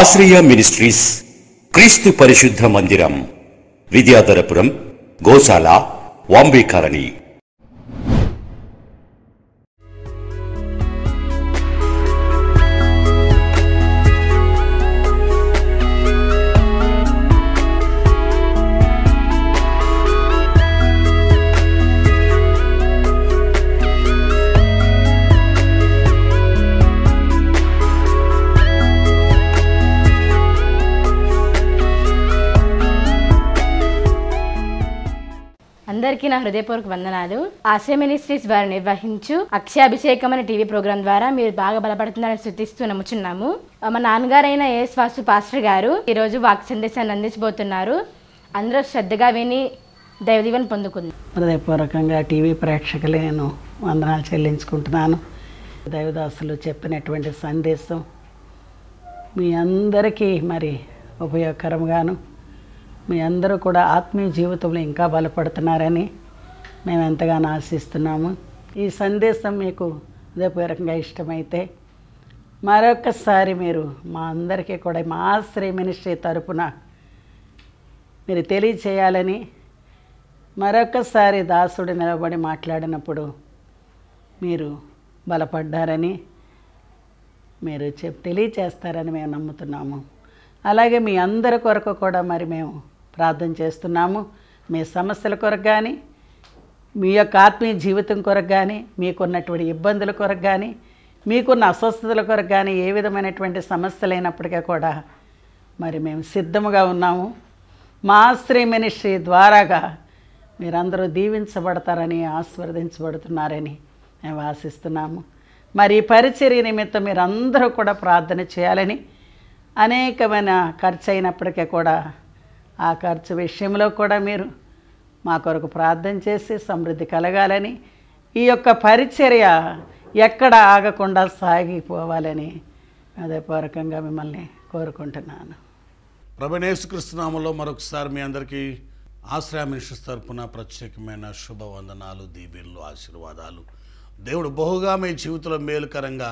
ఆశ్రయ మినిస్ట్రీస్ క్రీస్తు పరిశుద్ధ మందిరం విద్యాధరపురం గోశాల వాంబే కాలనీ అందరికీ నా హృదయపూర్వక వందనాలు ఆశయ మినిస్ట్రీస్ వారు నిర్వహించు అక్షయాభిషేకం అనే టీవీ ప్రోగ్రాం ద్వారా మీరు బాగా బలపడుతున్నారని శృతిస్తూ నమ్ముచున్నాము మా నాన్నగారైన ఏ స్వాసు పాస్టర్ గారు ఈరోజు వాక్ సందేశాన్ని అందించబోతున్నారు అందరూ శ్రద్ధగా విని దైవదీవెన పొందుకుంది హృదయపూర్వకంగా టీవీ ప్రేక్షకులే నేను వందనాలు చెల్లించుకుంటున్నాను దైవదాసులు చెప్పినటువంటి సందేశం మీ అందరికీ మరి ఉపయోగకరంగాను మీ అందరూ కూడా ఆత్మీయ జీవితంలో ఇంకా బలపడుతున్నారని మేము ఎంతగానో ఆశిస్తున్నాము ఈ సందేశం మీకు హృదయపూర్వకంగా ఇష్టమైతే మరొకసారి మీరు మా అందరికీ కూడా మా ఆశ్రయ మినిస్ట్రీ తరపున మీరు తెలియచేయాలని మరొకసారి దాసుడు నిలబడి మాట్లాడినప్పుడు మీరు బలపడ్డారని మీరు చెప్ తెలియచేస్తారని మేము నమ్ముతున్నాము అలాగే మీ అందరి కొరకు కూడా మరి మేము ప్రార్థన చేస్తున్నాము మీ సమస్యల కొరకు కానీ మీ యొక్క ఆత్మీయ జీవితం కొరకు కానీ మీకున్నటువంటి ఇబ్బందుల కొరకు కానీ మీకున్న అస్వస్థతల కొరకు కానీ ఏ విధమైనటువంటి సమస్యలైనప్పటికీ కూడా మరి మేము సిద్ధముగా ఉన్నాము మా ఆశ్రయ మినిస్ట్రీ ద్వారాగా మీరందరూ దీవించబడతారని ఆశీర్వదించబడుతున్నారని మేము ఆశిస్తున్నాము మరి ఈ పరిచర్య నిమిత్తం మీరందరూ కూడా ప్రార్థన చేయాలని అనేకమైన ఖర్చు అయినప్పటికీ కూడా ఆ ఖర్చు విషయంలో కూడా మీరు మా కొరకు ప్రార్థన చేసి సమృద్ధి కలగాలని ఈ యొక్క పరిచర్య ఎక్కడ ఆగకుండా సాగిపోవాలని హృదయపూర్వకంగా మిమ్మల్ని కోరుకుంటున్నాను ప్రభనేసుకృష్ణనామంలో మరొకసారి మీ అందరికీ ఆశ్రయ మినిషస్ తరపున ప్రత్యేకమైన శుభవందనాలు దీవెనలు ఆశీర్వాదాలు దేవుడు బహుగా మీ జీవితంలో మేలుకరంగా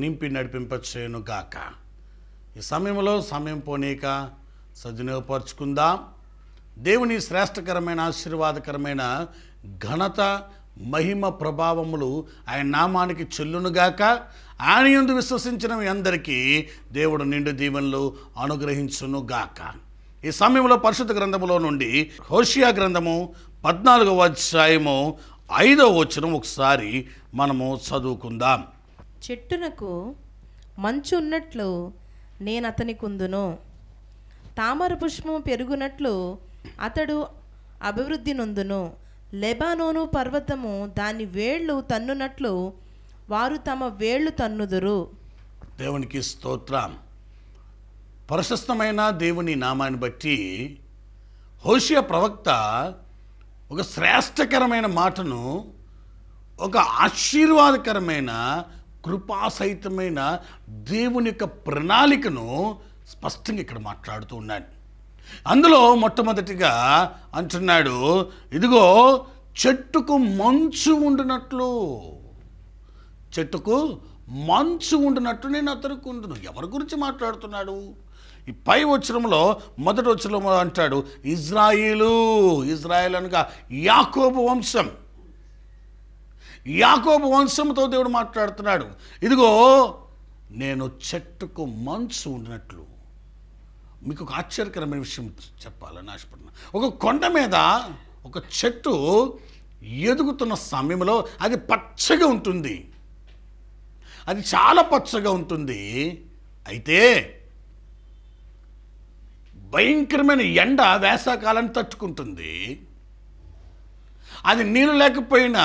నింపి నడిపింపచేయును గాక ఈ సమయంలో సమయం పోనీక సద్వినియోగపరచుకుందాం దేవుని శ్రేష్టకరమైన ఆశీర్వాదకరమైన ఘనత మహిమ ప్రభావములు ఆయన నామానికి చెల్లునుగాక ఆయన ఎందు విశ్వసించిన మీ అందరికీ దేవుడు నిండు దీవెనలు అనుగ్రహించునుగాక ఈ సమయంలో పరిశుద్ధ గ్రంథములో నుండి హోషియా గ్రంథము పద్నాలుగవ అధ్యాయము ఐదవ వచనం ఒకసారి మనము చదువుకుందాం చెట్టునకు మంచు ఉన్నట్లు నేను అతని కుందును తామర పుష్పం పెరుగునట్లు అతడు అభివృద్ధి నొందును లెబానోను పర్వతము దాని వేళ్ళు తన్నునట్లు వారు తమ వేళ్ళు తన్నుదురు దేవునికి స్తోత్రం ప్రశస్తమైన దేవుని నామాన్ని బట్టి హోషియ ప్రవక్త ఒక శ్రేష్టకరమైన మాటను ఒక ఆశీర్వాదకరమైన కృపాసహితమైన దేవుని యొక్క ప్రణాళికను స్పష్టంగా ఇక్కడ మాట్లాడుతూ ఉన్నాను అందులో మొట్టమొదటిగా అంటున్నాడు ఇదిగో చెట్టుకు మంచు ఉండినట్లు చెట్టుకు మంచు ఉండినట్టు నేను అతనుకుంటున్నాను ఎవరి గురించి మాట్లాడుతున్నాడు ఈ పై వచ్చరంలో మొదటి వచ్చరంలో అంటాడు ఇజ్రాయిలు ఇజ్రాయిల్ అనగా యాకోబు వంశం యాకోబు వంశంతో దేవుడు మాట్లాడుతున్నాడు ఇదిగో నేను చెట్టుకు మంచు ఉండినట్లు మీకు ఒక ఆశ్చర్యకరమైన విషయం చెప్పాలని ఆశపడుతున్నా ఒక కొండ మీద ఒక చెట్టు ఎదుగుతున్న సమయంలో అది పచ్చగా ఉంటుంది అది చాలా పచ్చగా ఉంటుంది అయితే భయంకరమైన ఎండ వేసాకాలాన్ని తట్టుకుంటుంది అది నీళ్ళు లేకపోయినా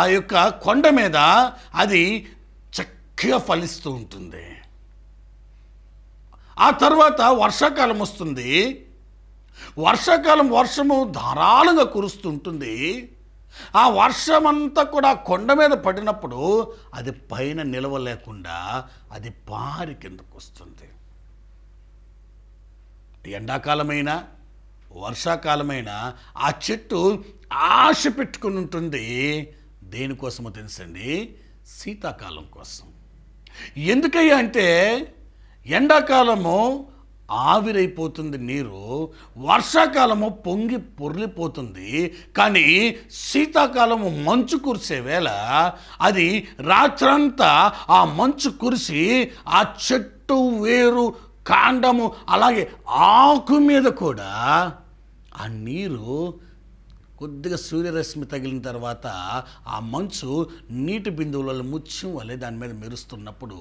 ఆ యొక్క కొండ మీద అది చక్కగా ఫలిస్తూ ఉంటుంది ఆ తర్వాత వర్షాకాలం వస్తుంది వర్షాకాలం వర్షము ధారాళంగా కురుస్తుంటుంది ఆ వర్షమంతా కూడా కొండ మీద పడినప్పుడు అది పైన నిలవలేకుండా అది పారి కిందకు వస్తుంది ఎండాకాలమైనా వర్షాకాలమైనా ఆ చెట్టు ఆశ పెట్టుకుని ఉంటుంది దేనికోసమో తెలుసండి శీతాకాలం కోసం ఎందుకయ్యా అంటే ఎండాకాలము ఆవిరైపోతుంది నీరు వర్షాకాలము పొంగి పొర్లిపోతుంది కానీ శీతాకాలము మంచు కురిసే వేళ అది రాత్రంతా ఆ మంచు కురిసి ఆ చెట్టు వేరు కాండము అలాగే ఆకు మీద కూడా ఆ నీరు కొద్దిగా సూర్యరశ్మి తగిలిన తర్వాత ఆ మంచు నీటి బిందువులలో ముత్యం వలె దాని మీద మెరుస్తున్నప్పుడు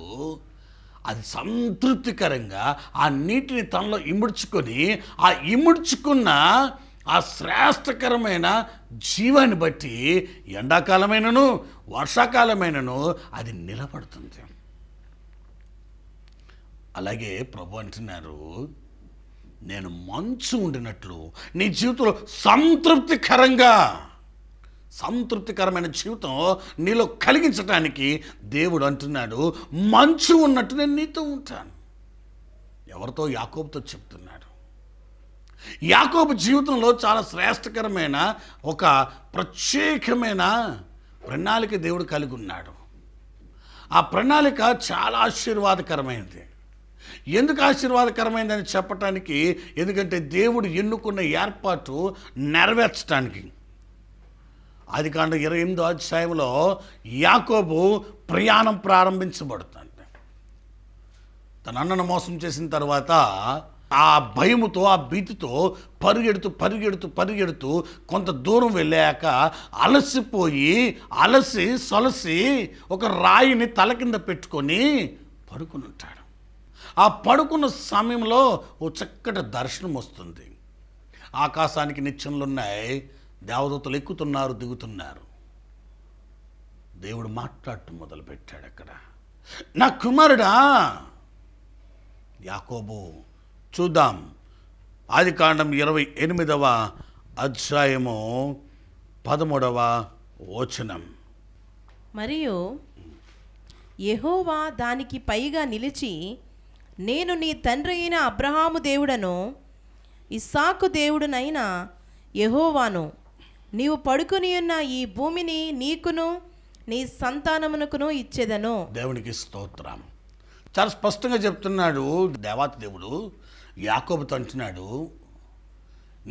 అది సంతృప్తికరంగా ఆ నీటిని తనలో ఇముడ్చుకొని ఆ ఇముడ్చుకున్న ఆ శ్రేష్టకరమైన జీవాన్ని బట్టి ఎండాకాలమైనను వర్షాకాలమైనను అది నిలబడుతుంది అలాగే ప్రభు అంటున్నారు నేను మంచు ఉండినట్లు నీ జీవితంలో సంతృప్తికరంగా సంతృప్తికరమైన జీవితం నీలో కలిగించటానికి దేవుడు అంటున్నాడు మంచు ఉన్నట్టు నేను నీతో ఉంటాను ఎవరితో యాకోబుతో చెప్తున్నాడు యాకోబు జీవితంలో చాలా శ్రేష్టకరమైన ఒక ప్రత్యేకమైన ప్రణాళిక దేవుడు కలిగి ఉన్నాడు ఆ ప్రణాళిక చాలా ఆశీర్వాదకరమైనది ఎందుకు ఆశీర్వాదకరమైందని చెప్పటానికి ఎందుకంటే దేవుడు ఎన్నుకున్న ఏర్పాటు నెరవేర్చడానికి అది కాండ ఇరవై ఎనిమిదో అధ్యాయంలో యాకోబు ప్రయాణం ప్రారంభించబడుతుంది తన అన్నను మోసం చేసిన తర్వాత ఆ భయముతో ఆ భీతితో పరుగెడుతూ పరిగెడుతూ పరిగెడుతూ కొంత దూరం వెళ్ళాక అలసిపోయి అలసి సొలసి ఒక రాయిని తల కింద పెట్టుకొని పడుకుని ఉంటాడు ఆ పడుకున్న సమయంలో ఓ చక్కటి దర్శనం వస్తుంది ఆకాశానికి నిత్యంలో ఉన్నాయి దేవదూతలు ఎక్కుతున్నారు దిగుతున్నారు దేవుడు మాట్లాడటం మొదలుపెట్టాడు అక్కడ నా కుమారుడా యాకోబు చూద్దాం ఆది కాండం ఇరవై ఎనిమిదవ అధ్యాయము పదమూడవ వచనం మరియు యహోవా దానికి పైగా నిలిచి నేను నీ తండ్రి అయిన అబ్రహాము దేవుడను ఇస్సాకు దేవుడునైనా యహోవాను నీవు పడుకుని ఉన్న ఈ భూమిని నీకును నీ సంతానమునకును ఇచ్చేదను దేవునికి స్తోత్రం చాలా స్పష్టంగా చెప్తున్నాడు దేవాత దేవుడు యాకోబుతో అంటున్నాడు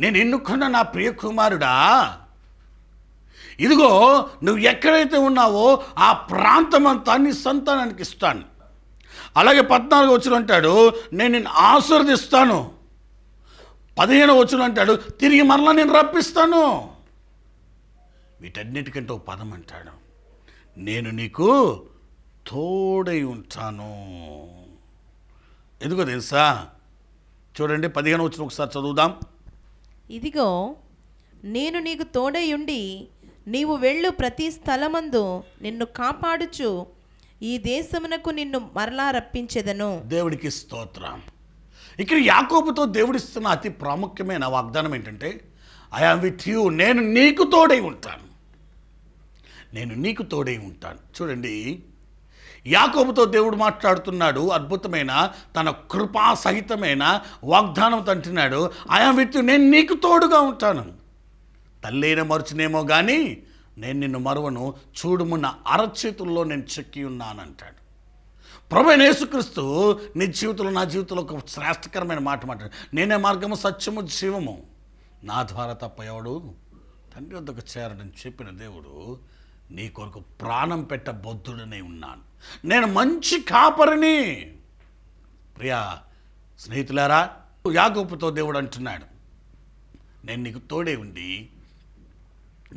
నేను ఎన్నుకున్న నా ప్రియ కుమారుడా ఇదిగో నువ్వు ఎక్కడైతే ఉన్నావో ఆ ప్రాంతం అంతా నీ సంతానానికి ఇస్తాను అలాగే పద్నాలుగు వచ్చిన అంటాడు నేను నేను ఆశీర్దిస్తాను పదిహేను వచ్చిన అంటాడు తిరిగి మరలా నేను రప్పిస్తాను వీటన్నిటికంటే ఒక పదం అంటాడు నేను నీకు తోడై ఉంటాను ఎందుకో తెలుసా చూడండి పదిహేను వచ్చిన ఒకసారి చదువుదాం ఇదిగో నేను నీకు తోడై ఉండి నీవు వెళ్ళు ప్రతి స్థలమందు నిన్ను కాపాడుచు ఈ దేశమునకు నిన్ను మరలా రప్పించేదను దేవుడికి స్తోత్రం ఇక్కడ యాకోబుతో దేవుడిస్తున్న అతి ప్రాముఖ్యమైన వాగ్దానం ఏంటంటే ఐ ఆమ్ విత్ యూ నేను నీకు తోడై ఉంటాను నేను నీకు తోడై ఉంటాను చూడండి యాకోబుతో దేవుడు మాట్లాడుతున్నాడు అద్భుతమైన తన కృపా సహితమైన వాగ్దానం తంటున్నాడు ఆయా వ్యక్తి నేను నీకు తోడుగా ఉంటాను తల్లైన మరుచునేమో కానీ నేను నిన్ను మరువను చూడుమున్న అరచేతుల్లో నేను చెక్కి ఉన్నానంటాడు ప్రభు యేసుక్రీస్తు నీ జీవితంలో నా జీవితంలో ఒక శ్రేష్టకరమైన మాట మాట్లాడు నేనే మార్గము సత్యము జీవము నా ద్వారా తప్ప ఎవడు తండ్రి వద్దకు చేరడం చెప్పిన దేవుడు నీ కొరకు ప్రాణం పెట్ట బొద్ధుడనే ఉన్నాను నేను మంచి కాపరిని ప్రియా స్నేహితులారా యాగోపుతో దేవుడు అంటున్నాడు నేను నీకు తోడే ఉండి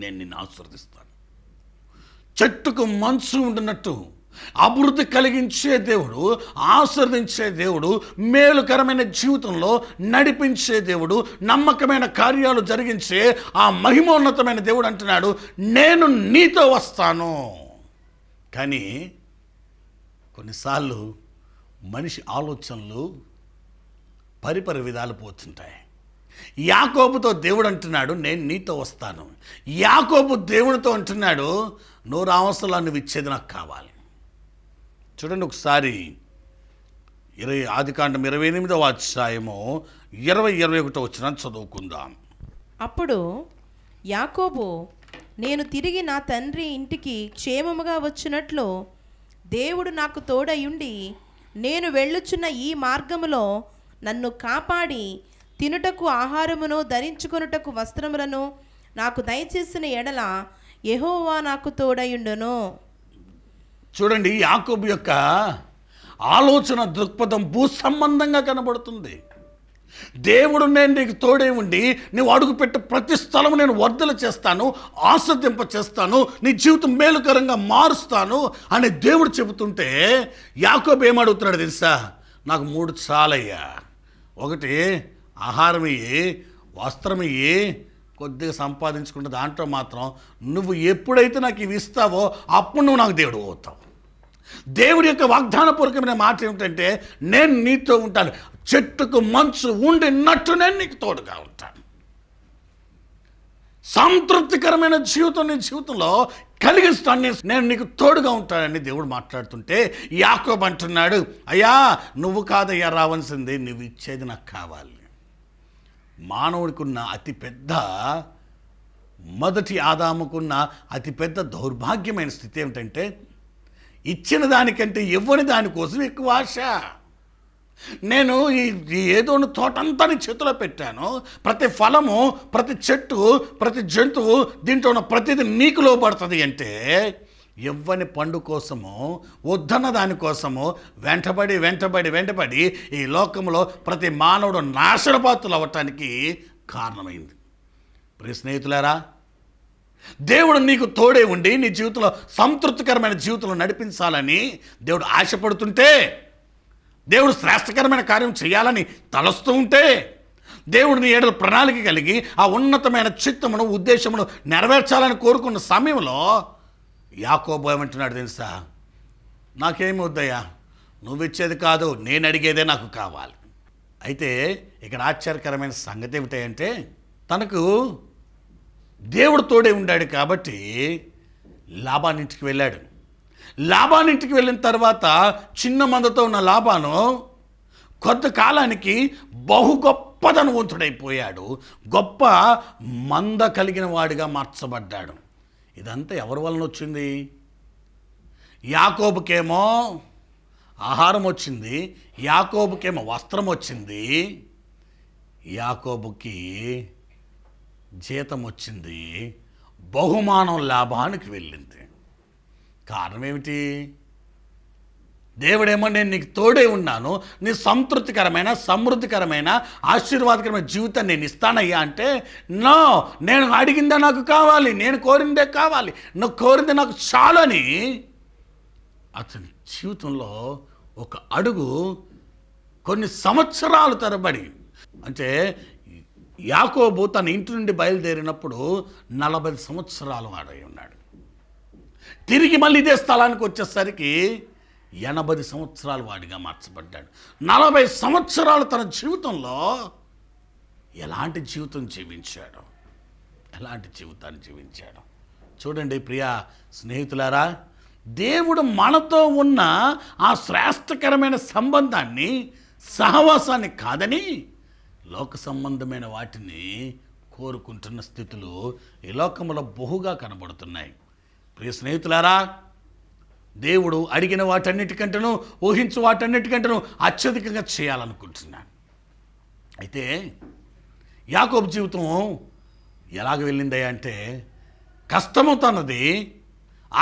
నేను నిన్ను ఆశ్రదిస్తాను చెట్టుకు మనసు ఉండినట్టు అభివృద్ధి కలిగించే దేవుడు ఆశీర్దించే దేవుడు మేలుకరమైన జీవితంలో నడిపించే దేవుడు నమ్మకమైన కార్యాలు జరిగించే ఆ మహిమోన్నతమైన దేవుడు అంటున్నాడు నేను నీతో వస్తాను కానీ కొన్నిసార్లు మనిషి ఆలోచనలు పరిపరి విధాలు పోతుంటాయి యాకోబుతో దేవుడు అంటున్నాడు నేను నీతో వస్తాను యాకోబు దేవుడితో అంటున్నాడు నూరు అవసరాలు నువ్వు ఇచ్చేది నాకు కావాలి చూడండి ఒకసారి ఇరవై ఆదికాండం ఇరవై ఎనిమిదవ అధ్యాయము ఇరవై ఇరవై ఒకటో వచ్చిన చదువుకుందాం అప్పుడు యాకోబు నేను తిరిగి నా తండ్రి ఇంటికి క్షేమముగా వచ్చినట్లు దేవుడు నాకు తోడయుండి నేను వెళ్ళుచున్న ఈ మార్గములో నన్ను కాపాడి తినుటకు ఆహారమును ధరించుకొనుటకు వస్త్రములను నాకు దయచేసిన ఎడల యహోవా నాకు తోడయుండును చూడండి యాకోబు యొక్క ఆలోచన దృక్పథం భూ సంబంధంగా కనబడుతుంది దేవుడు నేను నీకు తోడే ఉండి నువ్వు అడుగుపెట్టే ప్రతి స్థలం నేను వర్ధల చేస్తాను ఆస్వాదింప చేస్తాను నీ జీవితం మేలుకరంగా మారుస్తాను అని దేవుడు చెబుతుంటే యాకోబు ఏమడుగుతున్నాడు తెలుసా నాకు మూడు చాలయ్యా ఒకటి ఆహారం ఇయ్యి వస్త్రం ఇయ్యి కొద్దిగా సంపాదించుకున్న దాంట్లో మాత్రం నువ్వు ఎప్పుడైతే నాకు ఇవి ఇస్తావో అప్పుడు నువ్వు నాకు దేవుడు అవుతావు దేవుడి యొక్క వాగ్దానపూర్వకమైన మాట ఏమిటంటే నేను నీతో ఉంటాను చెట్టుకు మంచు ఉండినట్టు నేను నీకు తోడుగా ఉంటాను సంతృప్తికరమైన జీవితం నీ జీవితంలో కలిగిస్తాను నేను నీకు తోడుగా ఉంటానని దేవుడు మాట్లాడుతుంటే యాకోబ్ అంటున్నాడు అయ్యా నువ్వు కాదయ్యా రావాల్సిందే నువ్వు ఇచ్చేది నాకు కావాలి మానవుడికున్న అతిపెద్ద మొదటి ఆదాముకున్న అతిపెద్ద దౌర్భాగ్యమైన స్థితి ఏమిటంటే ఇచ్చిన దానికంటే ఇవ్వని దానికోసం ఎక్కువ ఆశ నేను ఈ ఏదో తోటంతా చేతిలో పెట్టాను ప్రతి ఫలము ప్రతి చెట్టు ప్రతి జంతువు దీంట్లో ఉన్న ప్రతిదీ నీకు లోపడుతుంది అంటే ఎవ్వని పండు కోసమో వద్దన్న దానికోసమో వెంటబడి వెంటబడి వెంటబడి ఈ లోకంలో ప్రతి మానవుడు నాశనపాతులు అవ్వటానికి కారణమైంది ప్రతి స్నేహితులారా దేవుడు నీకు తోడే ఉండి నీ జీవితంలో సంతృప్తికరమైన జీవితంలో నడిపించాలని దేవుడు ఆశపడుతుంటే దేవుడు శ్రేష్టకరమైన కార్యం చేయాలని తలస్తూ ఉంటే దేవుడిని ఏడల ప్రణాళిక కలిగి ఆ ఉన్నతమైన చిత్తమును ఉద్దేశమును నెరవేర్చాలని కోరుకున్న సమయంలో యాకోబు ఏమంటున్నాడు తెలుసా నాకేమొద్దయ్యా నువ్వు ఇచ్చేది కాదు నేను అడిగేదే నాకు కావాలి అయితే ఇక్కడ ఆశ్చర్యకరమైన సంగతి ఏమిటంటే తనకు దేవుడు తోడే ఉండాడు కాబట్టి లాభానింటికి వెళ్ళాడు లాభానింటికి వెళ్ళిన తర్వాత చిన్న మందతో ఉన్న లాభాను కాలానికి బహు గొప్ప ధనవంతుడైపోయాడు గొప్ప మంద కలిగిన వాడిగా మార్చబడ్డాడు ఇదంతా ఎవరి వలన వచ్చింది యాకోబుకేమో ఆహారం వచ్చింది యాకోబుకేమో వస్త్రం వచ్చింది యాకోబుకి జీతం వచ్చింది బహుమానం లాభానికి వెళ్ళింది కారణం ఏమిటి దేవుడేమో నేను నీకు తోడే ఉన్నాను నీ సంతృప్తికరమైన సమృద్ధికరమైన ఆశీర్వాదకరమైన జీవితాన్ని నేను ఇస్తానయ్యా అంటే నో నేను అడిగిందే నాకు కావాలి నేను కోరిందే కావాలి నువ్వు కోరిందే నాకు చాలని అతని జీవితంలో ఒక అడుగు కొన్ని సంవత్సరాలు తరబడి అంటే యాకోబు తన ఇంటి నుండి బయలుదేరినప్పుడు నలభై సంవత్సరాలు వాడై ఉన్నాడు తిరిగి మళ్ళీ ఇదే స్థలానికి వచ్చేసరికి ఎనభై సంవత్సరాలు వాడిగా మార్చబడ్డాడు నలభై సంవత్సరాలు తన జీవితంలో ఎలాంటి జీవితం జీవించాడు ఎలాంటి జీవితాన్ని జీవించాడు చూడండి ప్రియా స్నేహితులారా దేవుడు మనతో ఉన్న ఆ శ్రేష్టకరమైన సంబంధాన్ని సహవాసాన్ని కాదని లోక సంబంధమైన వాటిని కోరుకుంటున్న స్థితులు ఈ లోకంలో బహుగా కనబడుతున్నాయి ప్రియ స్నేహితులారా దేవుడు అడిగిన వాటన్నిటికంటను ఊహించు వాటన్నిటికంటను అత్యధికంగా చేయాలనుకుంటున్నాను అయితే యాకోబు జీవితం ఎలాగ వెళ్ళిందయ్యా అంటే కష్టము తనది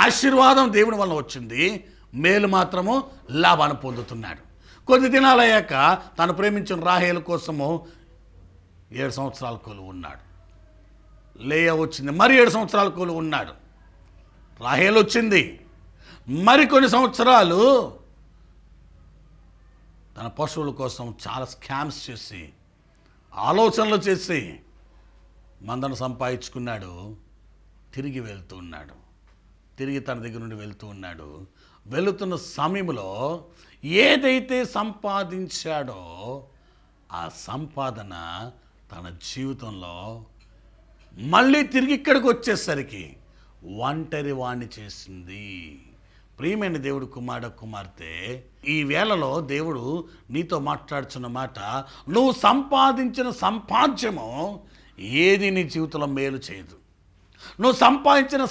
ఆశీర్వాదం దేవుని వల్ల వచ్చింది మేలు మాత్రము లాభాన్ని పొందుతున్నాడు కొద్ది దినాలు అయ్యాక తను ప్రేమించిన రాహేలు కోసము ఏడు సంవత్సరాల కోలు ఉన్నాడు లేయ వచ్చింది మరి ఏడు సంవత్సరాల కోలు ఉన్నాడు రాహేలు వచ్చింది మరికొన్ని సంవత్సరాలు తన పశువుల కోసం చాలా స్కామ్స్ చేసి ఆలోచనలు చేసి మందను సంపాదించుకున్నాడు తిరిగి వెళ్తూ ఉన్నాడు తిరిగి తన దగ్గర నుండి వెళ్తూ ఉన్నాడు వెళుతున్న సమయంలో ఏదైతే సంపాదించాడో ఆ సంపాదన తన జీవితంలో మళ్ళీ తిరిగి ఇక్కడికి వచ్చేసరికి ఒంటరి వాణ్ణి చేసింది ప్రియమైన దేవుడు కుమారుడు కుమార్తె ఈ వేళలో దేవుడు నీతో మాట్లాడుచున్న మాట నువ్వు సంపాదించిన సంపాద్యము ఏది నీ జీవితంలో మేలు చేయదు నువ్వు సంపాదించిన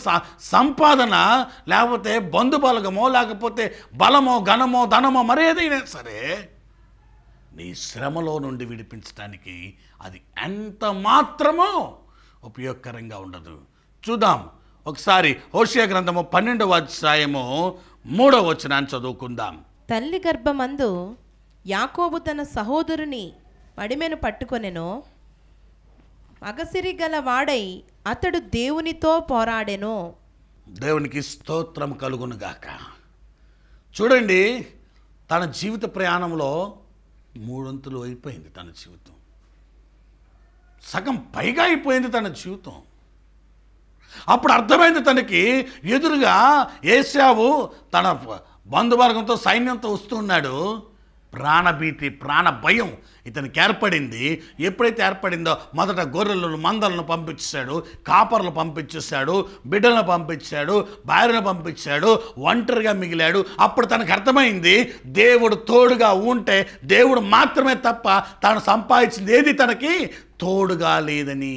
సంపాదన లేకపోతే బంధుబలగమో లేకపోతే బలమో ఘనమో ధనమో మరేదైనా సరే నీ శ్రమలో నుండి విడిపించడానికి అది ఎంత మాత్రమో ఉపయోగకరంగా ఉండదు చూద్దాం ఒకసారి హోషియా గ్రంథము పన్నెండవ అధ్యాయము మూడవ వచనాన్ని చదువుకుందాం తల్లి గర్భమందు యాకోబు తన సహోదరుని మడిమెను పట్టుకొనెను మగసిరి గల వాడై అతడు దేవునితో పోరాడెను దేవునికి స్తోత్రం కలుగునుగాక చూడండి తన జీవిత ప్రయాణంలో మూడొంతులు అయిపోయింది తన జీవితం సగం పైగా అయిపోయింది తన జీవితం అప్పుడు అర్థమైంది తనకి ఎదురుగా ఏసావు తన బంధువర్గంతో సైన్యంతో వస్తున్నాడు ప్రాణభీతి ప్రాణ భయం ఇతనికి ఏర్పడింది ఎప్పుడైతే ఏర్పడిందో మొదట గొర్రెలను మందలను పంపించాడు కాపర్లు పంపించేశాడు బిడ్డలను పంపించాడు భార్యను పంపించాడు ఒంటరిగా మిగిలాడు అప్పుడు తనకు అర్థమైంది దేవుడు తోడుగా ఉంటే దేవుడు మాత్రమే తప్ప తాను సంపాదించింది ఏది తనకి తోడుగా లేదని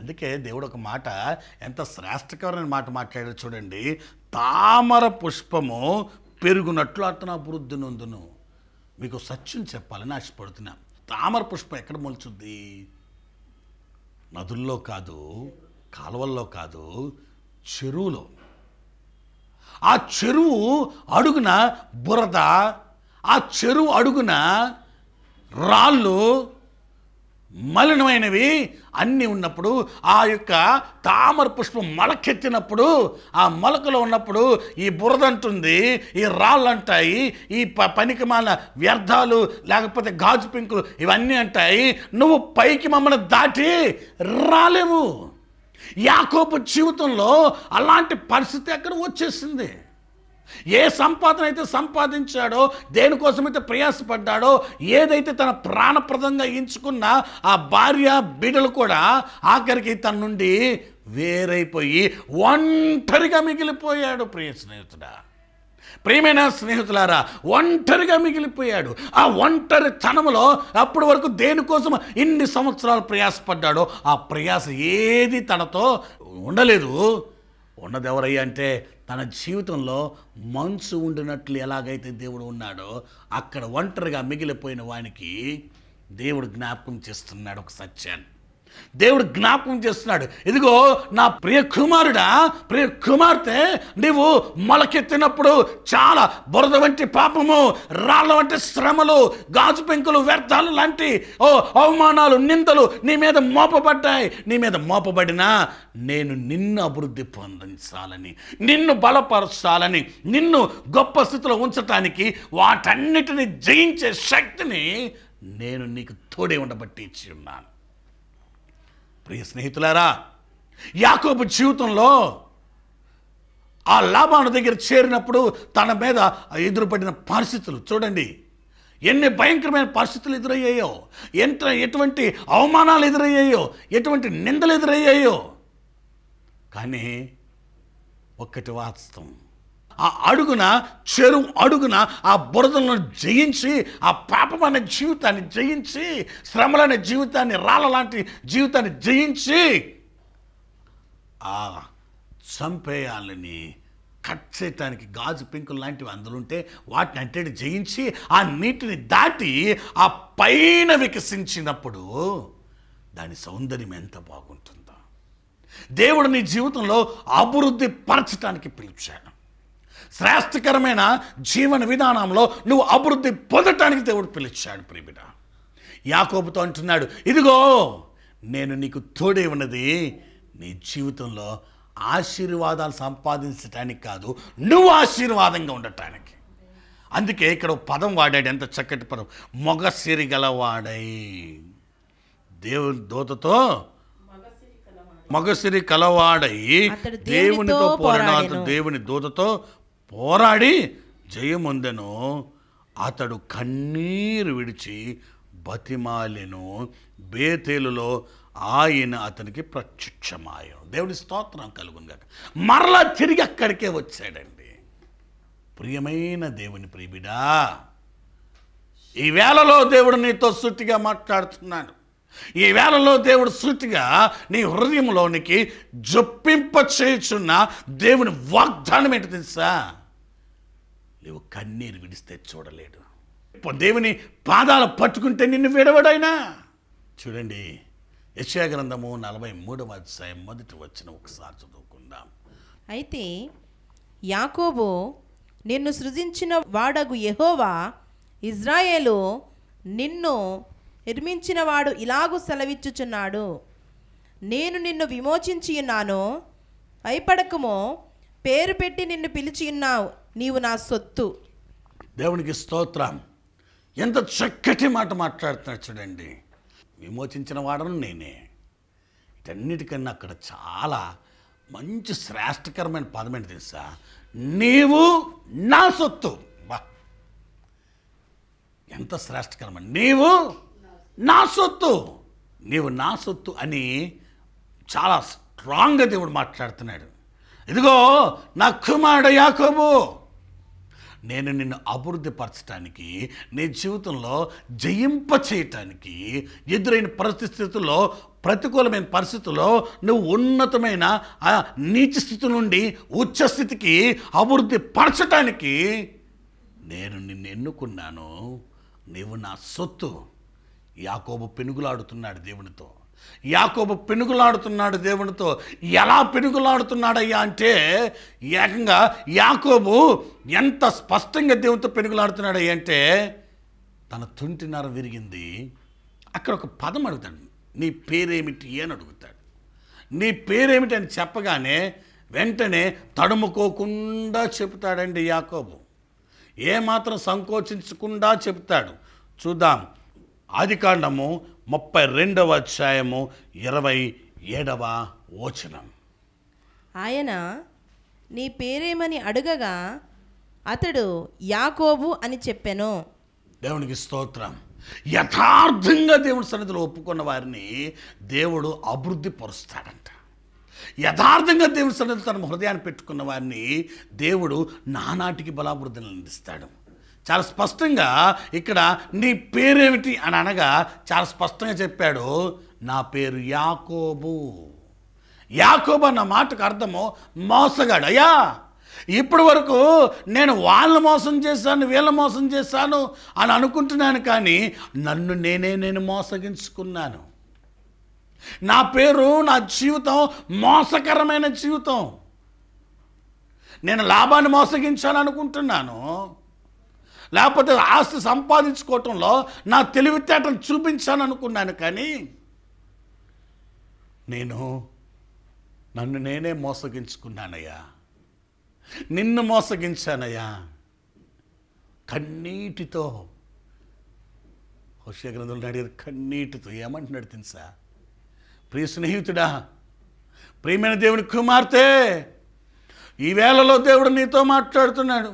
అందుకే దేవుడు ఒక మాట ఎంత శ్రేష్టకరమైన మాట మాట్లాడారు చూడండి తామర పుష్పము పెరుగునట్లు అతను అభివృద్ధి నందును మీకు సత్యం చెప్పాలని ఆశపడుతున్నా తామర పుష్పం ఎక్కడ మొలుచుద్ది నదుల్లో కాదు కాలువల్లో కాదు చెరువులో ఆ చెరువు అడుగున బురద ఆ చెరువు అడుగున రాళ్ళు మలినమైనవి అన్నీ ఉన్నప్పుడు ఆ యొక్క తామర పుష్పం మొలకెత్తినప్పుడు ఆ మొలకలో ఉన్నప్పుడు ఈ బురదంటుంది ఈ రాళ్ళు అంటాయి ఈ ప పనికిమాల వ్యర్థాలు లేకపోతే గాజు పింకులు ఇవన్నీ అంటాయి నువ్వు పైకి మమ్మల్ని దాటి రాలేవు యాకోపు జీవితంలో అలాంటి పరిస్థితి ఎక్కడ వచ్చేసింది ఏ సంపాదన అయితే సంపాదించాడో దేనికోసమైతే ప్రయాసపడ్డాడో ఏదైతే తన ప్రాణప్రదంగా ఎంచుకున్న ఆ భార్య బిడలు కూడా ఆఖరికి తన నుండి వేరైపోయి ఒంటరిగా మిగిలిపోయాడు ప్రియ స్నేహితుడా ప్రియమైన స్నేహితులారా ఒంటరిగా మిగిలిపోయాడు ఆ ఒంటరి తనములో అప్పటి వరకు దేనికోసం ఇన్ని సంవత్సరాలు ప్రయాసపడ్డాడో ఆ ప్రయాస ఏది తనతో ఉండలేదు ఎవరయ్యా అంటే తన జీవితంలో మంచు ఉండినట్లు ఎలాగైతే దేవుడు ఉన్నాడో అక్కడ ఒంటరిగా మిగిలిపోయిన వానికి దేవుడు జ్ఞాపకం చేస్తున్నాడు ఒక సత్యాన్ని దేవుడు జ్ఞాపకం చేస్తున్నాడు ఇదిగో నా ప్రియ కుమారుడా ప్రియ కుమార్తె నీవు మొలకెత్తినప్పుడు చాలా బురద వంటి పాపము రాళ్ళ వంటి శ్రమలు గాజు పెంకులు వ్యర్థాలు లాంటి ఓ అవమానాలు నిందలు నీ మీద మోపబడ్డాయి నీ మీద మోపబడినా నేను నిన్ను అభివృద్ధి పొందించాలని నిన్ను బలపరచాలని నిన్ను గొప్ప స్థితిలో ఉంచటానికి వాటన్నిటిని జయించే శక్తిని నేను నీకు తోడే ఉండబట్టి ఇచ్చి ఉన్నాను ప్రియ స్నేహితులారా యాకోబు జీవితంలో ఆ లాభాను దగ్గర చేరినప్పుడు తన మీద ఎదురుపడిన పరిస్థితులు చూడండి ఎన్ని భయంకరమైన పరిస్థితులు ఎదురయ్యాయో ఎంత ఎటువంటి అవమానాలు ఎదురయ్యాయో ఎటువంటి నిందలు ఎదురయ్యాయో కానీ ఒక్కటి వాస్తవం ఆ అడుగున చెరువు అడుగున ఆ బురదలను జయించి ఆ పాపం అనే జీవితాన్ని జయించి శ్రమలనే జీవితాన్ని రాళ్ళ లాంటి జీవితాన్ని జయించి ఆ చంపేయాలని కట్ చేయటానికి గాజు పెంకులు లాంటివి అందులో ఉంటే వాటిని అంటే జయించి ఆ నీటిని దాటి ఆ పైన వికసించినప్పుడు దాని సౌందర్యం ఎంత బాగుంటుందో దేవుడు నీ జీవితంలో అభివృద్ధి పరచటానికి పిలిచాడు శ్రేష్టకరమైన జీవన విధానంలో నువ్వు అభివృద్ధి పొందటానికి దేవుడు పిలిచాడు ప్రియబిడ యాకోబుతో అంటున్నాడు ఇదిగో నేను నీకు తోడే ఉన్నది నీ జీవితంలో ఆశీర్వాదాలు సంపాదించటానికి కాదు నువ్వు ఆశీర్వాదంగా ఉండటానికి అందుకే ఇక్కడ పదం వాడాడు ఎంత చక్కటి పదం మొగసిరి గలవాడై దేవుని దూతతో మొగసిరి కలవాడై దేవునితో పోరాడు దేవుని దూతతో పోరాడి జయముందెను అతడు కన్నీరు విడిచి బతిమాలెను బేతేలులో ఆయన అతనికి ప్రత్యక్షమాయం దేవుడి స్తోత్రం కలుగునుగాక మరలా తిరిగి అక్కడికే వచ్చాడండి ప్రియమైన దేవుని ప్రియుడా ఈ వేళలో దేవుడు నీతో సుట్టిగా మాట్లాడుతున్నాడు ఈ వేళలో దేవుడు సృతిగా నీ హృదయంలోనికి జొప్పింప చేయుచున్న దేవుని వాగ్దానం ఏంటి తెలుసా నువ్వు కన్నీరు విడిస్తే చూడలేడు దేవుని పాదాలు పట్టుకుంటే నిన్ను విడవడైనా చూడండి యశాగ్రంథము నలభై మూడవ అధ్యాయం మొదటి వచ్చిన ఒకసారి చదువుకుందాం అయితే యాకోబు నిన్ను సృజించిన వాడగు యహోవా ఇజ్రాయేలు నిన్ను నిర్మించినవాడు ఇలాగూ సెలవిచ్చుచున్నాడు నేను నిన్ను విమోచించి ఉన్నాను భయపడకమో పేరు పెట్టి నిన్ను పిలిచి ఉన్నావు నీవు నా సొత్తు దేవునికి స్తోత్రం ఎంత చక్కటి మాట మాట్లాడుతున్నాడు చూడండి విమోచించిన వాడను నేనే ఇటన్నిటికన్నా అక్కడ చాలా మంచి శ్రేష్టకరమైన పదమేంటి తెలుసా నీవు నా సొత్తు బా ఎంత శ్రేష్టకరమైన నీవు నా సొత్తు నీవు నా సొత్తు అని చాలా స్ట్రాంగ్గా దేవుడు మాట్లాడుతున్నాడు ఇదిగో నా కుమారుడు యాకోబు నేను నిన్ను అభివృద్ధి పరచడానికి నీ జీవితంలో జయింప చేయటానికి ఎదురైన పరిస్థితుల్లో ప్రతికూలమైన పరిస్థితుల్లో నువ్వు ఉన్నతమైన నీచ స్థితి నుండి ఉచ్చ స్థితికి అభివృద్ధి పరచటానికి నేను నిన్ను ఎన్నుకున్నాను నీవు నా సొత్తు యాకోబు పెనుగులాడుతున్నాడు దేవునితో యాకోబు పెనుగులాడుతున్నాడు దేవునితో ఎలా పెనుగులాడుతున్నాడయ్యా అంటే ఏకంగా యాకోబు ఎంత స్పష్టంగా దేవునితో పెనుగులాడుతున్నాడయ్యా అంటే తన నర విరిగింది అక్కడ ఒక పదం అడుగుతాడు నీ పేరేమిటి అని అడుగుతాడు నీ పేరేమిటి అని చెప్పగానే వెంటనే తడుముకోకుండా చెబుతాడండి యాకోబు ఏమాత్రం సంకోచించకుండా చెబుతాడు చూద్దాం ఆదికాండము ముప్పై రెండవ అధ్యాయము ఇరవై ఏడవ వచనం ఆయన నీ పేరేమని అడగగా అతడు యాకోబు అని చెప్పాను దేవునికి స్తోత్రం యథార్థంగా దేవుడి సన్నిధిలో ఒప్పుకున్న వారిని దేవుడు అభివృద్ధి పరుస్తాడంట యథార్థంగా దేవుడి సన్నిధిలో తన హృదయాన్ని పెట్టుకున్న వారిని దేవుడు నానాటికి బలాభివృద్ధిని అందిస్తాడు చాలా స్పష్టంగా ఇక్కడ నీ పేరేమిటి అని అనగా చాలా స్పష్టంగా చెప్పాడు నా పేరు యాకోబు యాకోబు అన్న మాటకు అర్థము మోసగాడు అయ్యా ఇప్పటి వరకు నేను వాళ్ళని మోసం చేశాను వీళ్ళ మోసం చేశాను అని అనుకుంటున్నాను కానీ నన్ను నేనే నేను మోసగించుకున్నాను నా పేరు నా జీవితం మోసకరమైన జీవితం నేను లాభాన్ని మోసగించాలనుకుంటున్నాను అనుకుంటున్నాను లేకపోతే ఆస్తి సంపాదించుకోవటంలో నా తెలివితేటను చూపించాను అనుకున్నాను కానీ నేను నన్ను నేనే మోసగించుకున్నానయ్యా నిన్ను మోసగించానయ్యా కన్నీటితో హుషయ గ్రంథంలో అడిగారు కన్నీటితో ఏమంటున్నాడు తెలుసా ప్రియ స్నేహితుడా ప్రియమైన దేవుని కుమార్తె ఈ వేళలో దేవుడు నీతో మాట్లాడుతున్నాడు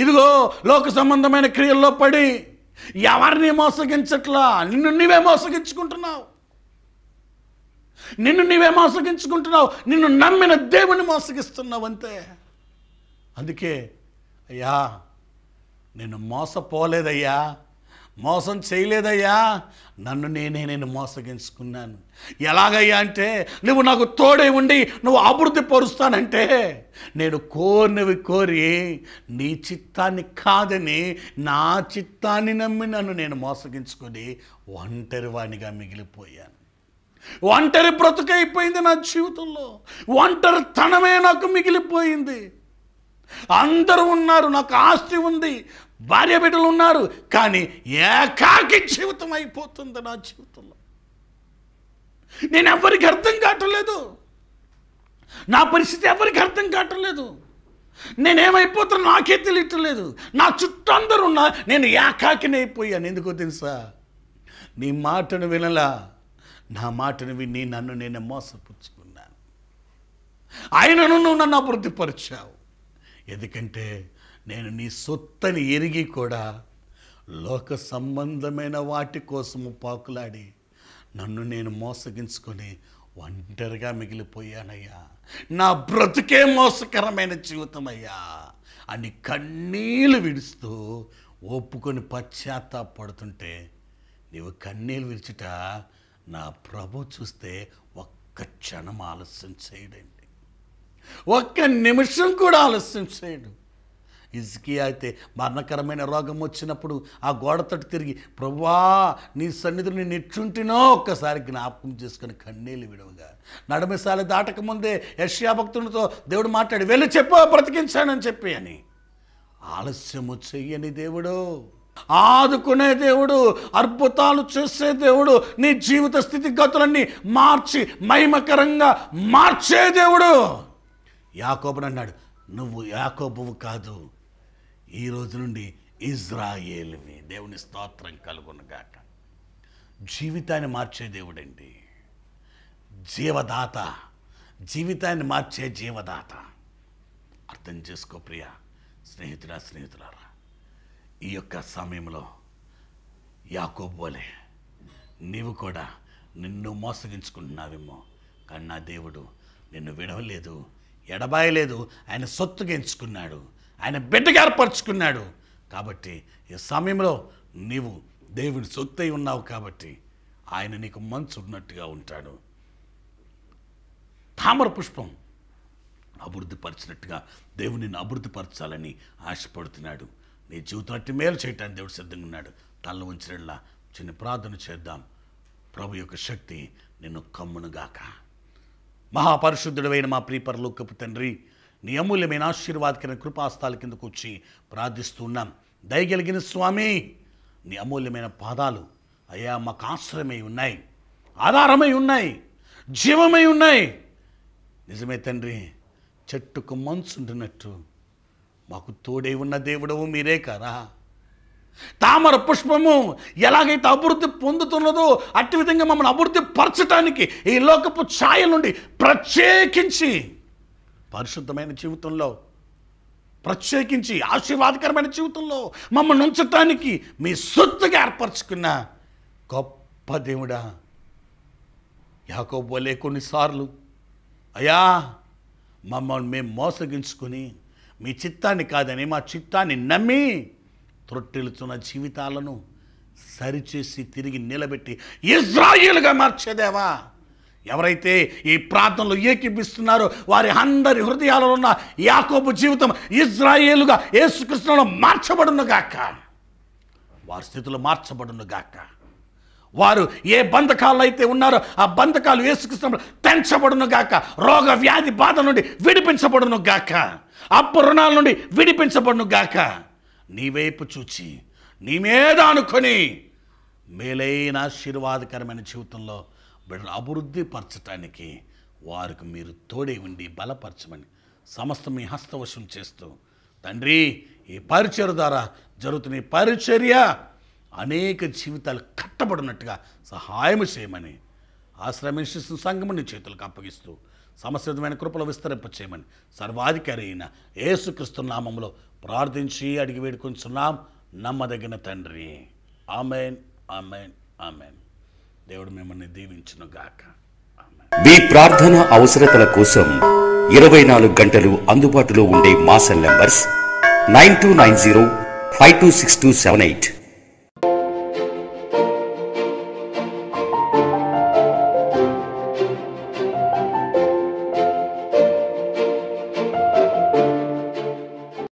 ఇదిగో లోక సంబంధమైన క్రియల్లో పడి ఎవరిని మోసగించట్లా నిన్ను నీవే మోసగించుకుంటున్నావు నిన్ను నీవే మోసగించుకుంటున్నావు నిన్ను నమ్మిన దేవుని మోసగిస్తున్నావు అంతే అందుకే అయ్యా నేను మోసపోలేదయ్యా మోసం చేయలేదయ్యా నన్ను నేనే నేను మోసగించుకున్నాను ఎలాగయ్యా అంటే నువ్వు నాకు తోడే ఉండి నువ్వు అభివృద్ధి పరుస్తానంటే నేను కోరినవి కోరి నీ చిత్తాన్ని కాదని నా చిత్తాన్ని నమ్మి నన్ను నేను మోసగించుకొని ఒంటరివాణిగా మిగిలిపోయాను ఒంటరి బ్రతుకైపోయింది నా జీవితంలో ఒంటరి తనమే నాకు మిగిలిపోయింది అందరూ ఉన్నారు నాకు ఆస్తి ఉంది భార్య బిడ్డలు ఉన్నారు కానీ ఏకాకి జీవితం అయిపోతుంది నా జీవితంలో నేను ఎవరికి అర్థం కావటం లేదు నా పరిస్థితి ఎవరికి అర్థం కావటం లేదు నేనేమైపోతున్నా నాకే తెలియట్లేదు నా చుట్టూ అందరూ ఉన్నా నేను ఏకాకినైపోయాను ఎందుకో తెలుసా నీ మాటను వినలా నా మాటను విని నన్ను నేను మోసపుచ్చుకున్నాను ఆయనను నువ్వు నన్ను అభివృద్ధిపరిచావు ఎందుకంటే నేను నీ సొత్తని ఎరిగి కూడా లోక సంబంధమైన వాటి కోసము పాకులాడి నన్ను నేను మోసగించుకొని ఒంటరిగా మిగిలిపోయానయ్యా నా బ్రతుకే మోసకరమైన జీవితం అయ్యా అని కన్నీళ్ళు విడుస్తూ ఒప్పుకొని పశ్చాత్తాపడుతుంటే నీవు కన్నీళ్ళు విడిచిట నా ప్రభు చూస్తే ఒక్క క్షణం ఆలస్యం చేయడండి ఒక్క నిమిషం కూడా ఆలస్యం చేయడు ఇజ్కియా అయితే మరణకరమైన రోగం వచ్చినప్పుడు ఆ గోడ తట్టు తిరిగి ప్రభువా నీ సన్నిధిని నిట్టుంటినో ఒక్కసారి జ్ఞాపకం చేసుకుని కన్నీళ్ళు విడవగా దాటక దాటకముందే యష్యా భక్తులతో దేవుడు మాట్లాడి వెళ్ళి చెప్పు బ్రతికించానని చెప్పి అని ఆలస్యము చెయ్యని దేవుడు ఆదుకునే దేవుడు అద్భుతాలు చేసే దేవుడు నీ జీవిత స్థితిగతులన్నీ మార్చి మహిమకరంగా మార్చే దేవుడు యాకోబుడు అన్నాడు నువ్వు యాకోబువు కాదు ఈ రోజు నుండి ఇజ్రాయేల్వి దేవుని స్తోత్రం కలుగునుగాక జీవితాన్ని మార్చే దేవుడండి జీవదాత జీవితాన్ని మార్చే జీవదాత అర్థం చేసుకో ప్రియ స్నేహితురా స్నేహితులారా ఈ యొక్క సమయంలో యాకోబోలే నీవు కూడా నిన్ను మోసగించుకుంటున్నావేమో కానీ నా దేవుడు నిన్ను విడవలేదు ఎడబాయలేదు ఆయన సొత్తుగా ఎంచుకున్నాడు ఆయన బిడ్డగా ఏర్పరచుకున్నాడు కాబట్టి ఈ సమయంలో నీవు దేవుని సొత్తై ఉన్నావు కాబట్టి ఆయన నీకు మంచు ఉన్నట్టుగా ఉంటాడు తామర పుష్పం అభివృద్ధి పరిచినట్టుగా దేవుని నిన్ను అభివృద్ధి పరచాలని ఆశపడుతున్నాడు నీ అట్టి మేలు చేయటానికి దేవుడు సిద్ధంగా ఉన్నాడు తల్ల ఉంచినలా చిన్న ప్రార్థన చేద్దాం ప్రభు యొక్క శక్తి నిన్ను కమ్మునుగాక అయిన మా ప్రియపరలోకపు తండ్రి నీ అమూల్యమైన ఆశీర్వాదకైన కృపాస్థాల కిందకు వచ్చి ప్రార్థిస్తున్నాం దయగలిగిన స్వామి నీ అమూల్యమైన పాదాలు అయ్యా మాకు ఆశ్రయమై ఉన్నాయి ఆధారమై ఉన్నాయి జీవమై ఉన్నాయి నిజమే తండ్రి చెట్టుకు మంచుండినట్టు మాకు తోడే ఉన్న దేవుడవు మీరే కారా తామర పుష్పము ఎలాగైతే అభివృద్ధి పొందుతున్నదో అట్టి విధంగా మమ్మల్ని అభివృద్ధి పరచటానికి ఈ లోకపు ఛాయ నుండి ప్రత్యేకించి పరిశుద్ధమైన జీవితంలో ప్రత్యేకించి ఆశీర్వాదకరమైన జీవితంలో మమ్మల్ని ఉంచటానికి మీ సొత్తుగా ఏర్పరచుకున్న గొప్ప దేవుడా యాకోబోలే కొన్నిసార్లు అయా మమ్మల్ని మేము మోసగించుకుని మీ చిత్తాన్ని కాదని మా చిత్తాన్ని నమ్మి త్రొట్టిల్చున్న జీవితాలను సరిచేసి తిరిగి నిలబెట్టి ఇజ్రాయిల్గా మార్చేదేవా ఎవరైతే ఈ ప్రార్థనలు ఏకిపిస్తున్నారో వారి అందరి హృదయాలలో ఉన్న యాకోబు జీవితం ఇజ్రాయేలుగా మార్చబడును మార్చబడునుగాక వారి స్థితిలో మార్చబడునుగాక వారు ఏ బంధకాలు అయితే ఉన్నారో ఆ బంధకాలు ఏసుకృష్ణంలో తెంచబడును గాక రోగ వ్యాధి బాధ నుండి విడిపించబడును గాక అప్పు రుణాల నుండి విడిపించబడును గాక నీవైపు చూచి నీ మీద అనుకొని మేలైన ఆశీర్వాదకరమైన జీవితంలో బిడ్డలు అభివృద్ధి పరచటానికి వారికి మీరు తోడే ఉండి బలపరచమని సమస్త మీ హస్తవశం చేస్తూ తండ్రి ఈ పరిచర్య ద్వారా జరుగుతున్న ఈ పరిచర్య అనేక జీవితాలు కట్టబడినట్టుగా సహాయం చేయమని ఆశ్రమించిన సంఘముని చేతులకు అప్పగిస్తూ సమస్యమైన కృపలు చేయమని సర్వాధికారి అయిన యేసుక్రీస్తు నామంలో ప్రార్థించి అడిగి వేడుకొంచున్నాం నమ్మదగిన తండ్రి ఆమెన్ ఆమెన్ ఆమెన్ దేవుడు మిమ్మల్ని దీవించును గాక మీ ప్రార్థన అవసరతల కోసం ఇరవై నాలుగు గంటలు అందుబాటులో ఉండే మా cell numbers nine two nine zero five two six two seven eight